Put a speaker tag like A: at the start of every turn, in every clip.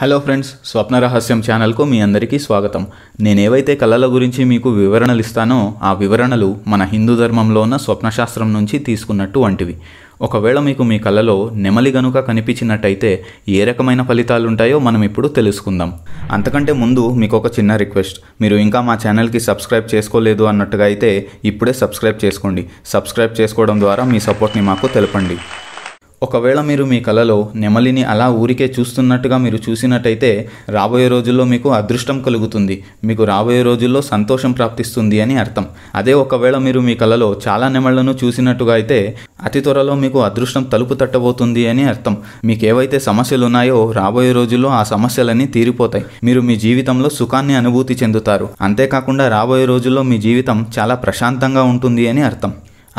A: hello friends స్వప్న రహస్యం ఛానల్కు మీ అందరికీ స్వాగతం నేను ఏవైతే కళల గురించి మీకు వివరణలు ఇస్తానో ఆ వివరణలు మన హిందూ ధర్మంలో ఉన్న స్వప్నశాస్త్రం నుంచి తీసుకున్నట్టు వంటివి ఒకవేళ మీకు మీ కళలో నెమలి గనుక కనిపించినట్టయితే ఏ రకమైన ఫలితాలు ఉంటాయో మనం ఇప్పుడు తెలుసుకుందాం అంతకంటే ముందు మీకు ఒక చిన్న రిక్వెస్ట్ మీరు ఇంకా మా ఛానల్కి సబ్స్క్రైబ్ చేసుకోలేదు అన్నట్టుగా అయితే ఇప్పుడే సబ్స్క్రైబ్ చేసుకోండి సబ్స్క్రైబ్ చేసుకోవడం ద్వారా మీ సపోర్ట్ని మాకు తెలపండి ఒకవేళ మీరు మీ కలలో నెమలిని అలా ఊరికే చూస్తున్నట్టుగా మీరు చూసినట్టయితే రాబోయే రోజుల్లో మీకు అదృష్టం కలుగుతుంది మీకు రాబోయే రోజుల్లో సంతోషం ప్రాప్తిస్తుంది అని అర్థం అదే ఒకవేళ మీరు మీ కలలో చాలా నెమళ్లను చూసినట్టుగా అయితే అతి త్వరలో మీకు అదృష్టం తలుపు తట్టబోతుంది అని అర్థం మీకు ఏవైతే సమస్యలు ఉన్నాయో రాబోయే రోజుల్లో ఆ సమస్యలన్నీ తీరిపోతాయి మీరు మీ జీవితంలో సుఖాన్ని అనుభూతి చెందుతారు అంతేకాకుండా రాబోయే రోజుల్లో మీ జీవితం చాలా ప్రశాంతంగా ఉంటుంది అని అర్థం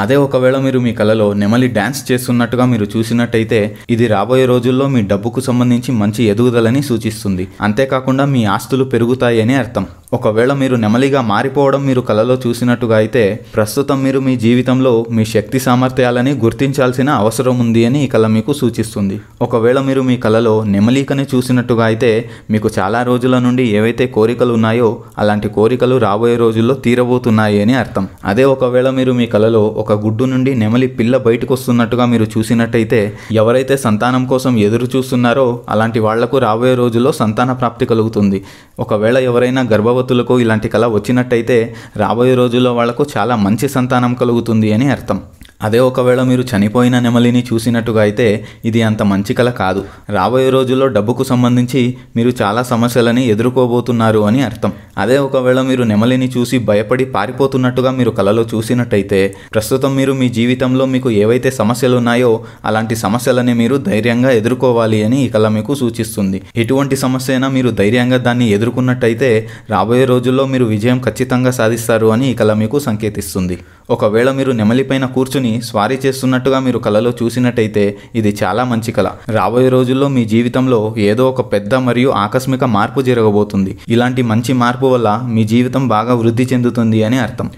A: అదే ఒకవేళ మీరు మీ కళలో నెమలి డ్యాన్స్ చేస్తున్నట్టుగా మీరు చూసినట్టయితే ఇది రాబోయే రోజుల్లో మీ డబ్బుకు సంబంధించి మంచి ఎదుగుదలని సూచిస్తుంది అంతేకాకుండా మీ ఆస్తులు పెరుగుతాయని అర్థం ఒకవేళ మీరు నెమలిగా మారిపోవడం మీరు కలలో చూసినట్టుగా అయితే ప్రస్తుతం మీరు మీ జీవితంలో మీ శక్తి సామర్థ్యాలని గుర్తించాల్సిన అవసరం ఉంది అని ఈ కళ మీకు సూచిస్తుంది ఒకవేళ మీరు మీ కళలో నెమలికని చూసినట్టుగా అయితే మీకు చాలా రోజుల నుండి ఏవైతే కోరికలు ఉన్నాయో అలాంటి కోరికలు రాబోయే రోజుల్లో తీరబోతున్నాయి అని అర్థం అదే ఒకవేళ మీరు మీ కళలో ఒక ఒక గుడ్డు నుండి నెమలి పిల్ల బయటకు వస్తున్నట్టుగా మీరు చూసినట్టయితే ఎవరైతే సంతానం కోసం ఎదురు చూస్తున్నారో అలాంటి వాళ్లకు రాబోయే రోజుల్లో సంతాన ప్రాప్తి కలుగుతుంది ఒకవేళ ఎవరైనా గర్భవతులకు ఇలాంటి కళ వచ్చినట్టయితే రాబోయే రోజుల్లో వాళ్లకు చాలా మంచి సంతానం కలుగుతుంది అని అర్థం అదే ఒకవేళ మీరు చనిపోయిన నెమలిని చూసినట్టుగా అయితే ఇది అంత మంచి కల కాదు రాబోయే రోజుల్లో డబ్బుకు సంబంధించి మీరు చాలా సమస్యలని ఎదుర్కోబోతున్నారు అని అర్థం అదే ఒకవేళ మీరు నెమలిని చూసి భయపడి పారిపోతున్నట్టుగా మీరు కలలో చూసినట్టయితే ప్రస్తుతం మీరు మీ జీవితంలో మీకు ఏవైతే సమస్యలు ఉన్నాయో అలాంటి సమస్యలని మీరు ధైర్యంగా ఎదుర్కోవాలి అని ఈ కళ మీకు సూచిస్తుంది ఎటువంటి సమస్య అయినా మీరు ధైర్యంగా దాన్ని ఎదుర్కొన్నట్టయితే రాబోయే రోజుల్లో మీరు విజయం ఖచ్చితంగా సాధిస్తారు అని ఈ కళ మీకు సంకేతిస్తుంది ఒకవేళ మీరు నెమలిపైన కూర్చుని రాముడిని స్వారీ చేస్తున్నట్టుగా మీరు కలలో చూసినట్టయితే ఇది చాలా మంచి కళ రాబోయే రోజుల్లో మీ జీవితంలో ఏదో ఒక పెద్ద మరియు ఆకస్మిక మార్పు జరగబోతుంది ఇలాంటి మంచి మార్పు వల్ల మీ జీవితం బాగా వృద్ధి చెందుతుంది అని అర్థం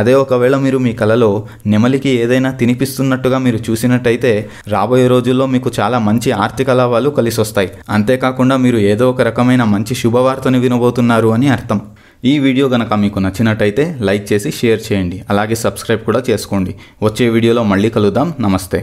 A: అదే ఒకవేళ మీరు మీ కలలో నెమలికి ఏదైనా తినిపిస్తున్నట్టుగా మీరు చూసినట్టయితే రాబోయే రోజుల్లో మీకు చాలా మంచి ఆర్థిక లాభాలు కలిసి వస్తాయి అంతేకాకుండా మీరు ఏదో ఒక రకమైన మంచి శుభవార్తను వినబోతున్నారు అని అర్థం ఈ వీడియో కనుక మీకు నచ్చినట్టయితే లైక్ చేసి షేర్ చేయండి అలాగే సబ్స్క్రైబ్ కూడా చేసుకోండి వచ్చే వీడియోలో మళ్ళీ కలుద్దాం నమస్తే